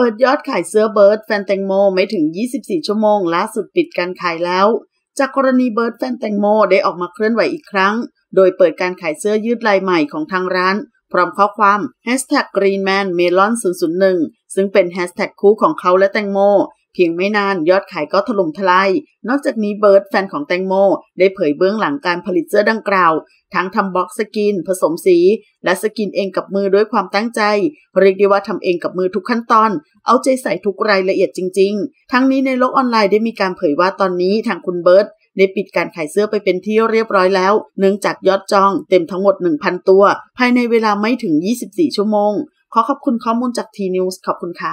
เปิดยอดขายเสื้อเบิร์ดแฟนแตงโมไม่ถึง 24 ชั่วโมงล่าสุดปิดการขายแล้ว จากกรณีเบิร์ดแฟนแตงโมได้ออกมาเคลื่อนไหวอีกครั้ง โดยเปิดการขายเสื้อยืดลายใหม่ของทางร้าน พร้อมข้อความ g greenmanmelon001 ซึ่งเป็นแฮชแท็กคู่ของเขาและแตงโมเพียงไม่นานยอดขายก็ถล่มทลาย นอกจากนี้เบิร์ดแฟนของแตงโม ได้เผยเบื้องหลังการผลิตเสื้อดังกล่าว ทั้งทำบ็อกสกินผสมสีและสกินเองกับมือด้วยความตั้งใจ เรียกได้ว่าทำเองกับมือทุกขั้นตอน เอาใจใส่ทุกรายละเอียดจริงๆ ทั้งนี้ในโลกออนไลน์ได้มีการเผยว่าตอนนี้ทางคุณเบิร์ดได้ปิดการขายเสื้อไปเป็นที่เรียบร้อยแล้ว เนื่องจากยอดจองเต็มทั้งหมด 1,000 ตัว ภายในเวลาไม่ถึง 24 ชั่วโมง ขอขอบคุณข้อมูลจากทีนิวส์ขอบคุณค่ะ